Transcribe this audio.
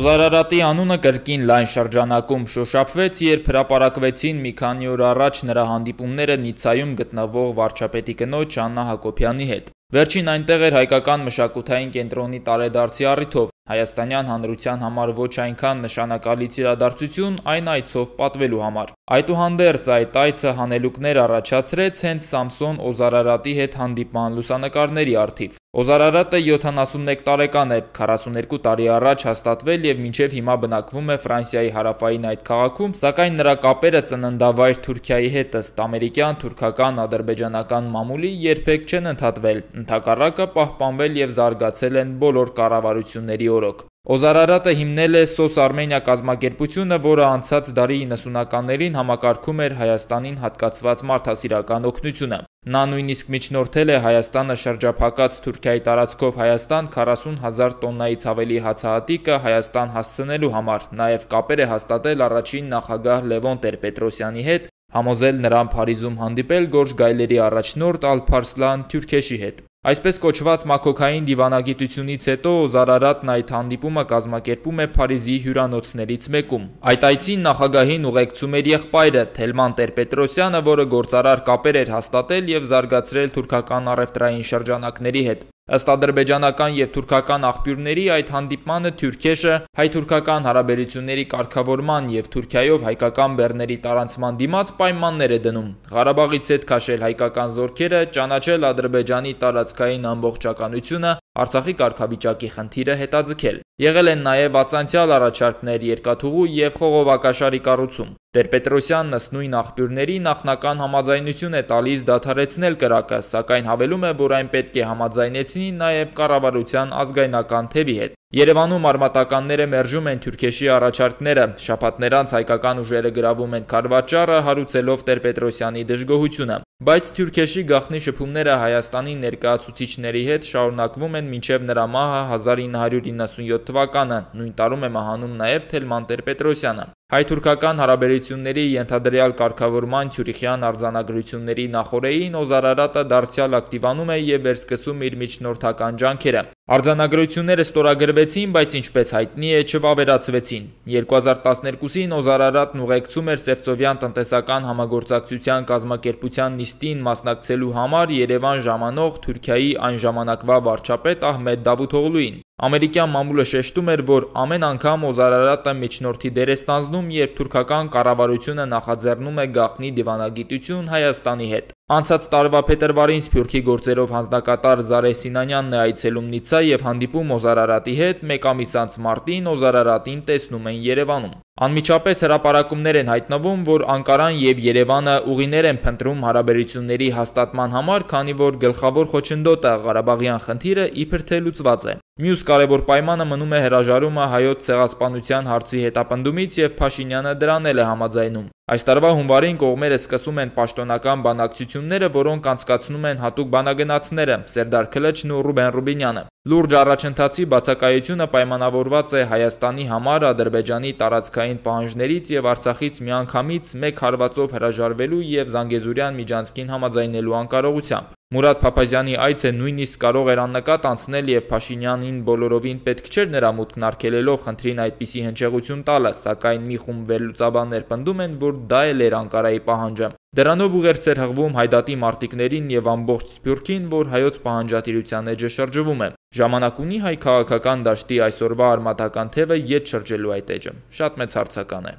Խոզարարատի անունը կրկին լայն շրջանակում շոշափվեց, երբ հրապարակվեցին մի քանի օր առաջ նրա հանդիպումները Նիցայում գտնվող վարչապետի կնոջ Աննա Հակոբյանի հետ։ Վերջին այնտեղ էր Հայկական մշակութային կենտրոնի տարեդարձի առիթով։ Հայաստանյան հանրության համար ոչ այնքան նշանակալից իրադարձություն այն այցով պատվելու համար։ Այդուհանդերձ այդ այցը հանելուկներ առաջացրեց հենց Սամսոն Օզարարատի հետ հանդիպման լուսանկարների արդիվ։ Օզարարատը 71 տարեկան է, 42 տարի առաջ հաստատվել և մինչև հիմա բնակվում է Ֆրանսիայի հարավային այդ քաղաքում, սակայն նրա կապերը ծննդավայր Թուրքիայի հետ ըստ ամերիկյան, թուրքական, ադրբեջանական մամուլի երբեք չեն ընդհատվել, ընդհակառակը պահպանվել և զարգացել են բոլոր կառավարությունների օրոք։ Օզարարատը հիմնել է Սոս Արմենիա կազմակերպությունը, որը անցած դարի 90-ականներին համակարգում էր Հայաստանին հատկացված մարդասիրական օգնությունը։ Նա նույնիսկ միջնորդել է Հայաստանը շրջափակած Թուրքիայի տարածքով Հայաստան 40 հազար տոննայից ավելի հացահատիկը Հայաստան հասցնելու համար, նաև կապեր է հաստատել առաջին նախագահ Լևոն Տեր-Պետրոսյանի հետ, համոզել նրան Փարիզում հանդիպել Գորշ գայլերի առաջնորդ Ալփարսլան Թյուրքեշի հետ։ Այսպես կոչված մակոքային դիվանագիտությունից հետո Զարարատն այդ հանդիպումը կազմակերպում է Փարիզի հյուրանոցներից մեկում։ Այդ այցին նախագահին ուղեկցում էր եղբայրը Թելման Տեր-Պետրոսյանը, որը գործարար կապեր էր հաստատել և զարգացրել թուրքական առևտրային շրջանակների հետ։ Ըստ ադրբեջանական եւ թուրքական աղբյուրների այդ հանդիպմանը Թյուրքեշը հայ-թուրքական հարաբերությունների կարգավորման եւ Թուրքիայով հայկական բեռների տարանցման դիմաց պայմաններ է դնում։ Ղարաբաղից հետ քաշել հայկական զորքերը, ճանաչել Ադրբեջանի տարածքային ամբողջականությունը, Արցախի կարգավիճակի խնդիրը հետաձգել։ Եղել են նաև ածանցյալ առաջարկներ երկաթուղու և խողովակաշարի կառուցում։ Տեր-Պետրոսյանն ըստ նույն աղբյուրների նախնական համաձայնություն է տալիս դադարեցնել կրակը, սակայն հավելում է, որ այն պետք է համաձայնեցնի նաև կառավարության ազգայնական թևի հետ։ Երևանում արմատականները մերժում են Թյուրքեշի առաջարկները։ Շաբաթներանց հայկական ուժերը գրավում են Քարվաճառը, հարուցելով Տեր-Պետրոսյանի դժգոհությունը։ Բայց Թյուրքեշի գաղտնի շփումները Հայաստանի ներկայացուցիչների հետ շարունակվում են մինչև նրա մահը 1997 թվականը։ Նույն տարում է մահանում նաև Թելման Տեր-Պետրոսյանը։ Հայ-թուրքական հարաբերությունների ենթադրյալ կարգավորման Թյուրիխյան արձանագրությունների նախօրեին Օզարարատը դարձյալ ակտիվանում է եւ վերսկսում իր միջնորդական ջանքերը։ Արձանագրությունները ստորագրվեցին, բայց ինչպես հայտնի է, չվավերացվեցին։ 2012-ին Օզարարատն ուղեկցում էր Սևծովյան տնտեսական համագործակցության կազմակերպության նիստին մասնակցելու համար Երևան ժամանող Թուրքիայի այն ժամանակվա վարչապետ Ահմեդ Դավութօղլուին։ Ամերիկյան մամուլը շեշտում էր, որ ամեն անգամ Օզարարատը միջնորդի դեր է ստանձնում, երբ թուրքական կառավարությունը նախաձեռնում է գաղտնի դիվանագիտություն Հայաստանի հետ։ Անցած տարվա փետրվարին Սփյուռքի գործերով հանձնակատար Զարե Սինանյանն է այցելում Նիցա եւ հանդիպում Օզար Արարատի հետ, մեկ ամիս անց մարտին Օզար Արարատին տեսնում են Երևանում։ Անմիջապես հրապարակումներ են հայտնվում, որ Անկարան եւ Երևանը ուղիներ են փնտրում հարաբերությունների հաստատման համար, քանի որ գլխավոր խոչընդոտը Ղարաբաղյան խնդիրը իբր թե լուծված է։ Մյուս կարևոր պայմանը մնում է հրաժարումը հայոց ցեղասպանության հարցի հետապնդումից եւ Փաշինյանը դրան էլ է համաձայնում։ Այս տարվա հունվարին կողմերը սկսում են պաշտոնական բանակցությունները, որոնք անցկացնում են հատուկ բանագնացները՝ Սերդար Քլեչն ու Ռուբեն Ռուբինյանը։ Լուրջ առաջընթացի բացակայությունը պայմանավորված է Հայաստանի համար Ադրբեջանի տարածքային պահանջներից եւ Արցախից միանգամից մեկ հարվածով հրաժարվելու եւ Զանգեզուրյան միջանցքին համաձայնելու անկարողությամբ։ Մուրադ Փափազյանի այցը նույնիսկ կարող էր աննկատ անցնել եւ Փաշինյանին բոլորովին պետք չէր նրա մուտքն արգելելով խնդրին այդպիսի հնչեղություն տալը, սակայն մի խումբ վերլուծաբաններ պնդում են, որ դա էլ էր Անկարայի պահանջը։ Դրանով ուղերձ էր հղվում հայդատի մարտիկներին եւ ամբողջ Սփյուռքին, որ հայոց պահանջատիրության էջը շրջվում է։ Ժամանակ ունի հայ քաղաքական դաշտի այսօրվա արմատական թևը յետ շրջելու այդ էջը։ Շատ մեծ հարցական է։